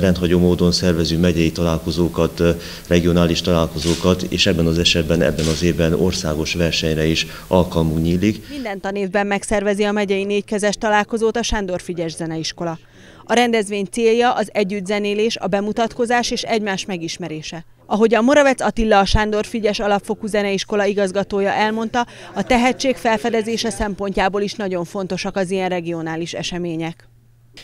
rendhagyó módon szervező megyei találkozókat, regionális találkozókat, és ebben az esetben, ebben az évben országos versenyre is alkalmunk nyílik. Minden tanévben megszervezi a megyei négykezes találkozót a Sándor Figyes Zeneiskola. A rendezvény célja az együttzenélés, a bemutatkozás és egymás megismerése. Ahogy a Moravec Attila a Sándor Figyes Alapfokú Zeneiskola igazgatója elmondta, a tehetség felfedezése szempontjából is nagyon fontosak az ilyen regionális események.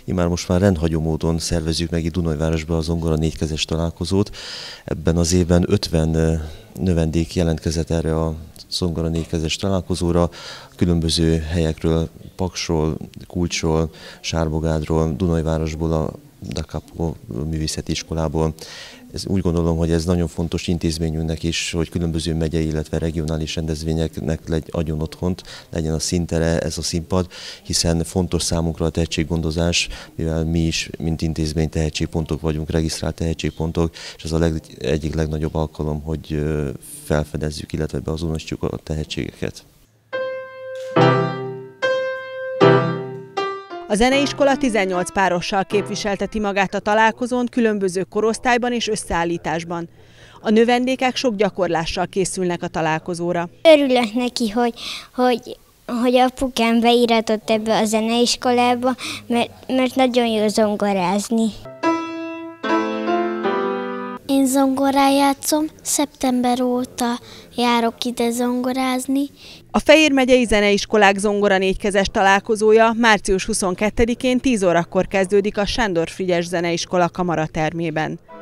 Imár most már rendhagyó módon szervezzük meg itt Dunajvárosba az Ongora négykezes találkozót. Ebben az évben 50 növendék jelentkezett erre a Zongora négykezes találkozóra. Különböző helyekről, Paksról, Kulcsról, Sárbogádról, Dunajvárosból a Da Capo művészeti iskolából. Ez úgy gondolom, hogy ez nagyon fontos intézményünknek is, hogy különböző megyei, illetve regionális rendezvényeknek legy, adjon otthont, legyen a szintere ez a színpad, hiszen fontos számunkra a tehetséggondozás, mivel mi is, mint intézmény tehetségpontok vagyunk, regisztrált tehetségpontok, és ez a leg, egyik legnagyobb alkalom, hogy felfedezzük, illetve beazonosítjuk a tehetségeket. A zeneiskola 18 párossal képviselteti magát a találkozón különböző korosztályban és összeállításban. A növendékek sok gyakorlással készülnek a találkozóra. Örülök neki, hogy, hogy, hogy apukám beiratott ebbe a zeneiskolába, mert, mert nagyon jó zongorázni zongorán játszom, szeptember óta járok ide zongorázni. A Fejér megyei zeneiskolák zongora négykezes találkozója március 22-én 10 órakor kezdődik a Sándor Frigyes zeneiskola kamaratermében.